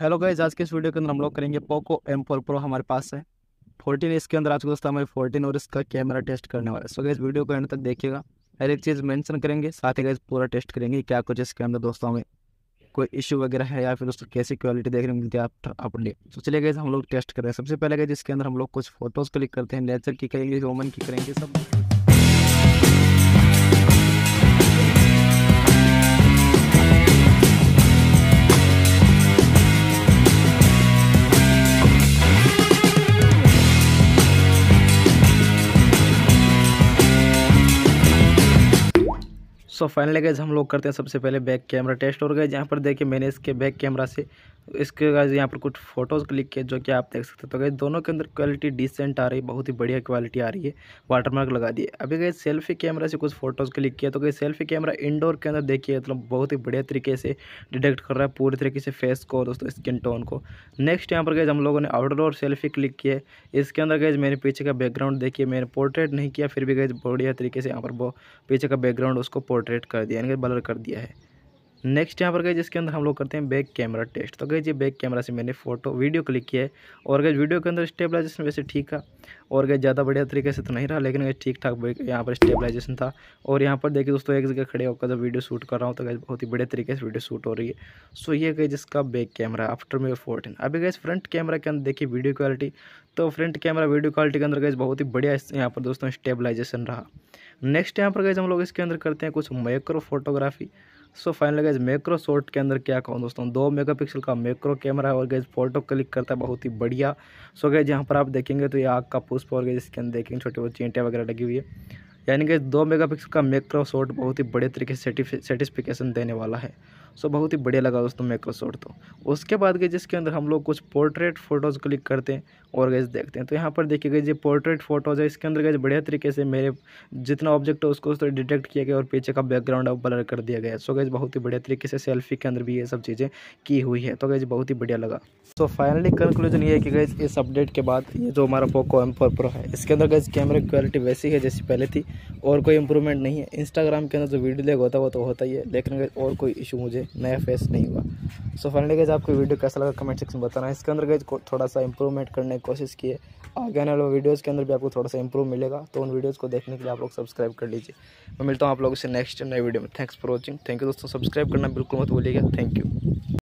hello guys आज के इस वीडियो के अंदर हम लोग करेंगे पोको एम फोर प्रो हमारे पास है फोर्टीन इसके अंदर आज दोस्तों हमारे फोर्टीन और इसका कैमरा टेस्ट करने वाला है सो गाइज वीडियो को एंड तक देखिएगा हर एक चीज़ मेंशन करेंगे साथ ही गाइज पूरा टेस्ट करेंगे क्या कुछ इसके अंदर दोस्तों हमें कोई इशू वगैरह है या फिर दोस्तों कैसी क्वालिटी देखने को मिलती है आप अपने तो चलिए गाइज हम लोग टेस्ट कर रहे हैं सबसे पहले गाइज जिसके अंदर हम लोग कुछ फोटोज़ क्लिक करते हैं नेचर की करेंगे वोमन की करेंगे सब सो फाइनली गैज हम लोग करते हैं सबसे पहले बैक कैमरा टेस्ट और गए जहाँ पर देखिए मैंने इसके बैक कैमरा से इसके बाद यहाँ पर कुछ फ़ोटोज़ क्लिक किए जो कि आप देख सकते हो तो गई दोनों के अंदर क्वालिटी डिसेंट आ रही है बहुत ही बढ़िया क्वालिटी आ रही है वाटरमार्क लगा दिए अभी गए सेल्फी कैमरा से कुछ फ़ोटोज़ क्लिक किया तो गई सेल्फी कैमरा इंडोर के अंदर देखिए मतलब तो बहुत ही बढ़िया तरीके से डिटेक्ट कर रहा है पूरी तरीके से फेस को और दोस्तों स्किन टोन को नेक्स्ट यहाँ पर गए हम लोगों ने आउटडोर सेल्फी क्लिक किए इसके अंदर गए मेरे पीछे का बैकग्राउंड देखिए मैंने पोर्ट्रेट नहीं किया फिर भी गए बढ़िया तरीके से यहाँ पर पीछे का बैकग्राउंड उसको पोर्ट्रेट कर दिया यानी कि बलर कर दिया है नेक्स्ट यहाँ पर गए जिसके अंदर हम लोग करते हैं बैक कैमरा टेस्ट तो गए जी बैक कैमरा से मैंने फोटो वीडियो क्लिक किया है और गए वीडियो के अंदर स्टेबलाइजेशन वैसे ठीक था और गए ज़्यादा बढ़िया तरीके से तो नहीं रहा लेकिन ठीक ठाक यहाँ पर स्टेबलाइजेशन था और यहाँ पर देखिए दोस्तों एक जगह खड़े होकर जब वीडियो शूट कर रहा हूँ तो गए बहुत ही बढ़िया तरीके से वीडियो शूट हो रही है सो ये गए जिसका back camera after May fourteen अभी गए फ्रंट कैमरा के अंदर देखिए वीडियो क्वालिटी तो फ्रंट कैमरा वीडियो क्वालिटी के अंदर गए बहुत ही बढ़िया यहाँ पर दोस्तों स्टेबलाइजेशन रहा नेक्स्ट यहाँ पर गए हम लोग इसके अंदर करते हैं कुछ micro photography so final guys macro shot के अंदर क्या कहूँ दोस्तों दो मेगापिक्सल का मैक्रो कैमरा है और गैज फोटो क्लिक करता है बहुत ही बढ़िया सो गैज यहाँ पर आप देखेंगे तो ये आग का पुष्प और गैज इसके अंदर देखेंगे छोटी बहुत चींटियाँ वगैरह लगी हुई है यानी कि दो मेगापिक्सल का मैक्रो बहुत ही बड़े तरीके से सेटिस्फिकेशन देने वाला है सो बहुत ही बढ़िया लगा दोस्तों मैक्रो शॉट तो उसके बाद गए जिसके अंदर हम लोग कुछ पोर्ट्रेट फोटोज़ क्लिक करते हैं और गए देखते हैं तो यहाँ पर देखिए गए जो पोर्ट्रेट फोटोज़ है इसके अंदर गए बढ़िया तरीके से मेरे जितना ऑब्जेक्ट है उसको उस डिटेक्ट किया गया और पीछे का बैकग्राउंड अब ब्लर कर दिया गया सो गए बहुत ही बढ़िया तरीके से सेल्फी के अंदर भी ये सब चीज़ें की हुई है तो गए बहुत ही बढ़िया लगा सो फाइनली कंक्लूजन ये है कि गए इस अपडेट के बाद ये जो हमारा पोको एम फोर प्रो है इसके अंदर गए कैमरे क्वालिटी वैसी है जैसी पहले थी और कोई इम्प्रूवमेंट नहीं है इंस्टाग्राम के अंदर जो वीडियो लेक होता है वो तो होता ही है लेकिन और कोई इशू मुझे नया फेस नहीं हुआ सो फाइनली गैज आपको वीडियो कैसा लगा कमेंट सेक्शन में बताना इसके अंदर गए थोड़ा सा इंप्रूवमेंट करने की कोशिश की है आगे आने वाले वीडियोज़ के अंदर भी आपको थोड़ा सा इंप्रूव मिलेगा तो उन वीडियोज़ को देखने के लिए आप लोग सब्सक्राइब कर लीजिए मैं मिलता हूँ आप लोगों से नेक्स्ट नए वीडियो में thanks for watching thank you दोस्तों सब्सक्राइब करना बिल्कुल मत भूलिएगा थैंक यू